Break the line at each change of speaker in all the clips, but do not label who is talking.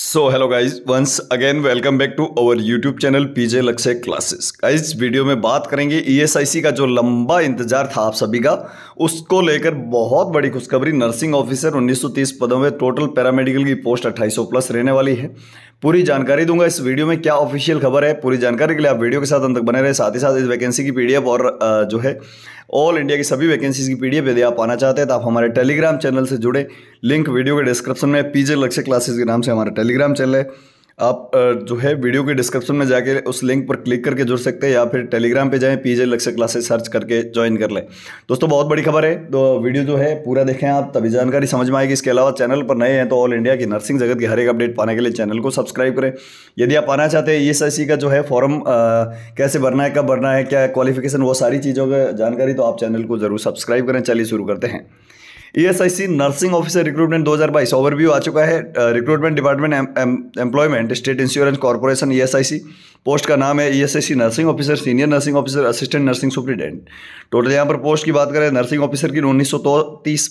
so hello guys once again welcome back to our YouTube channel PJ Lakshya classes guys video में बात करेंगे ESIC e का जो लंबा इंतजार था आप सभी का उसको लेकर बहुत बड़ी खुशखबरी नर्सिंग ऑफिसर 1930 पदों में टोटल पैरामेडिकल की पोस्ट 2800 प्लस रहने वाली है पूरी जानकारी दूंगा इस वीडियो में क्या ऑफिशियल खबर है पूरी जानकारी के लिए आप वीडियो के साथ अंत तक बने रहे साथ ही साथ इस वैकेंसी की पीडीएफ और जो है ऑल इंडिया की सभी वैकेंसीज की पीडीएफ यदि आप आना चाहते हैं तो आप हमारे टेलीग्राम चैनल से जुड़े लिंक वीडियो के डिस्क्रिप्शन में पीजे लक्ष्य क्लासेस के नाम से हमारा टेलीग्राम चैनल है आप जो है वीडियो के डिस्क्रिप्शन में जाके उस लिंक पर क्लिक करके जुड़ सकते हैं या फिर टेलीग्राम पे जाएं पीजे लक्ष्य क्लासेस सर्च करके ज्वाइन कर लें दोस्तों बहुत बड़ी खबर है तो वीडियो जो है पूरा देखें आप तभी जानकारी समझ में आएगी इसके अलावा चैनल पर नए हैं तो ऑल इंडिया की नर्सिंग जगत की हर एक अपडेट पाने के लिए चैनल को सब्सक्राइब करें यदि आप आना चाहते हैं ई एस का जो है फॉर्म कैसे भरना है कब भरना है क्या क्वालिफिकेशन वो सारी चीज़ों का जानकारी तो आप चैनल को जरूर सब्सक्राइब करें चलिए शुरू करते हैं ESIC nursing officer recruitment 2022 overview आ चुका है recruitment department employment state insurance corporation ESIC post का नाम है ESIC nursing officer senior nursing officer assistant nursing superintendent total यहाँ पर पोस्ट की बात करें नर्सिंग ऑफिसर की उन्नीस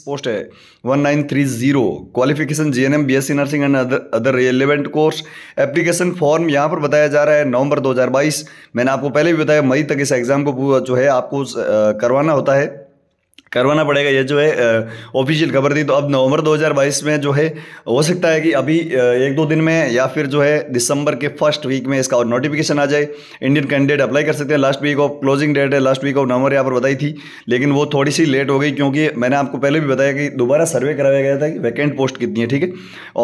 पोस्ट है one qualification G N nursing and other relevant course application form यहाँ पर बताया जा रहा है नवंबर दो मैंने आपको पहले भी बताया मई तक इस एग्ज़ाम को जो है आपको करवाना होता है करवाना पड़ेगा ये जो है ऑफिशियल खबर थी तो अब नवंबर 2022 में जो है हो सकता है कि अभी एक दो दिन में या फिर जो है दिसंबर के फर्स्ट वीक में इसका और नोटिफिकेशन आ जाए इंडियन कैंडिडेट अप्लाई कर सकते हैं last week of closing date है लास्ट वीक ऑफ नवंबर यहाँ पर बताई थी लेकिन वो थोड़ी सी लेट हो गई क्योंकि मैंने आपको पहले भी बताया कि दोबारा सर्वे कराया गया था कि वैकेंट पोस्ट कितनी है ठीक है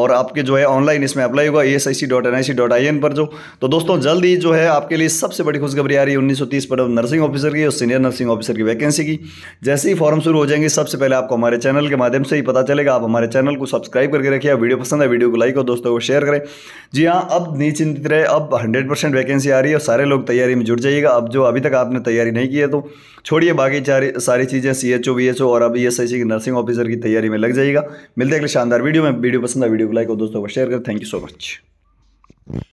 और आपके जो है ऑनलाइन इसमें अप्लाई होगा एस आई पर जो तो दोस्तों जल्द ही जो है आपके लिए सबसे बड़ी खुशखबरी आ रही है उन्नीस पर नर्सिंग ऑफिसर की और सीनियर नर्सिंग ऑफिसर की वैकेंसी की जैसे ही फॉर्म काम शुरू हो जाएंगे सबसे पहले आपको हमारे चैनल के माध्यम से ही पता चलेगा आप हमारे चैनल को सब्सक्राइब करके रखिए वीडियो पसंद है वीडियो को लाइक और दोस्तों को शेयर करें जी हाँ अब नहीं चिंतित रहे अब हंड्रेड परसेंट वैकेंसी आ रही है और सारे लोग तैयारी में जुट जाइएगा अब जो अभी तक आपने तैयारी नहीं की है तो छोड़िए बाकी सारी चीज़ें सी एच और अब ई एस नर्सिंग ऑफिसर की तैयारी में लग जाएगा मिलते अगले शानदार वीडियो में वीडियो पसंद है वीडियो को लाइक और दोस्तों को शेयर करें थैंक यू सो मच